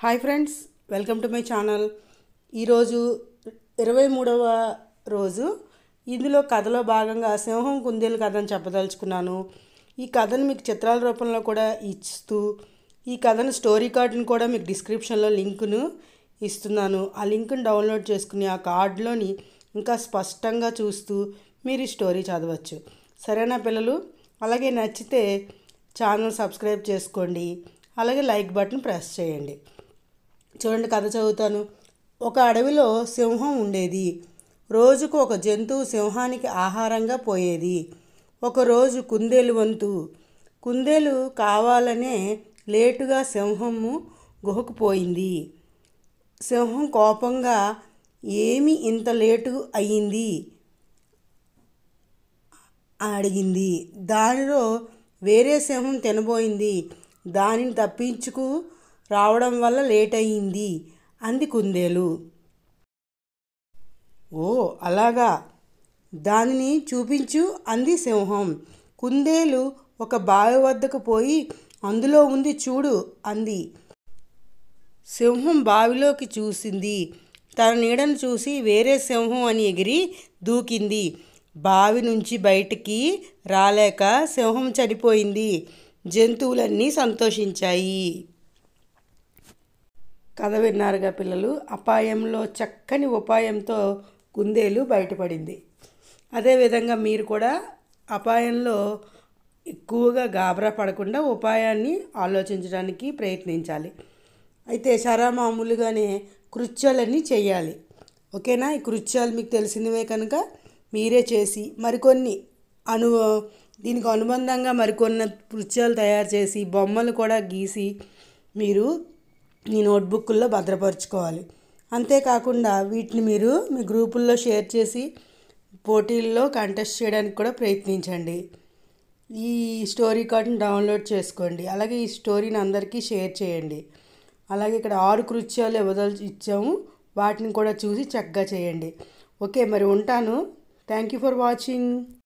hi friends welcome to my channel ఈరోజు ఇరవై మూడవ రోజు ఇందులో కథలో భాగంగా సింహం కుందేలు కథ అని చెప్పదలుచుకున్నాను ఈ కథను మీకు చిత్రాల రూపంలో కూడా ఇస్తూ ఈ కథను స్టోరీ కార్డును కూడా మీకు డిస్క్రిప్షన్లో లింకును ఇస్తున్నాను ఆ లింక్ను డౌన్లోడ్ చేసుకుని ఆ కార్డులోని ఇంకా స్పష్టంగా చూస్తూ మీరు ఈ స్టోరీ చదవచ్చు సరేనా పిల్లలు అలాగే నచ్చితే ఛానల్ సబ్స్క్రైబ్ చేసుకోండి అలాగే లైక్ బటన్ ప్రెస్ చేయండి చూడండి కథ చదువుతాను ఒక అడవిలో సింహం ఉండేది రోజుకు ఒక జంతువు సింహానికి ఆహారంగా పోయేది ఒకరోజు కుందేలు వంతు కుందేలు కావాలనే లేటుగా సింహము గుహకు పోయింది సింహం కోపంగా ఏమి ఇంత లేటు అయ్యింది అడిగింది దానిలో వేరే సింహం తినబోయింది దానిని తప్పించుకు రావడం వల్ల లేట్ అయ్యింది అంది కుందేలు ఓ అలాగా దానిని చూపించు అంది సింహం కుందేలు ఒక బావి వద్దకు పోయి అందులో ఉంది చూడు అంది సింహం బావిలోకి చూసింది తన నీడను చూసి వేరే సింహం అని ఎగిరి దూకింది బావి నుంచి బయటికి రాలేక సింహం చనిపోయింది జంతువులన్నీ సంతోషించాయి కథ విన్నారుగా పిల్లలు అపాయంలో చక్కని ఉపాయంతో కుందేలు బయటపడింది అదేవిధంగా మీరు కూడా అపాయంలో ఎక్కువగా గాబరా పడకుండా ఉపాయాన్ని ఆలోచించడానికి ప్రయత్నించాలి అయితే సరా మామూలుగానే కృత్యాలన్నీ చేయాలి ఓకేనా ఈ కృత్యాలు మీకు తెలిసినవే కనుక మీరే చేసి మరికొన్ని అను దీనికి అనుబంధంగా మరికొన్ని కృత్యాలు తయారు చేసి బొమ్మలు కూడా గీసి మీరు మీ నోట్బుక్ల్లో భద్రపరుచుకోవాలి అంతేకాకుండా వీటిని మీరు మీ గ్రూపుల్లో షేర్ చేసి పోటీల్లో కంటెస్ట్ చేయడానికి కూడా ప్రయత్నించండి ఈ స్టోరీ కార్డ్ని డౌన్లోడ్ చేసుకోండి అలాగే ఈ స్టోరీని అందరికీ షేర్ చేయండి అలాగే ఇక్కడ ఆరు కృత్యాలు ఇవ్వదలు ఇచ్చాము వాటిని కూడా చూసి చక్కగా చేయండి ఓకే మరి ఉంటాను థ్యాంక్ యూ ఫర్ వాచింగ్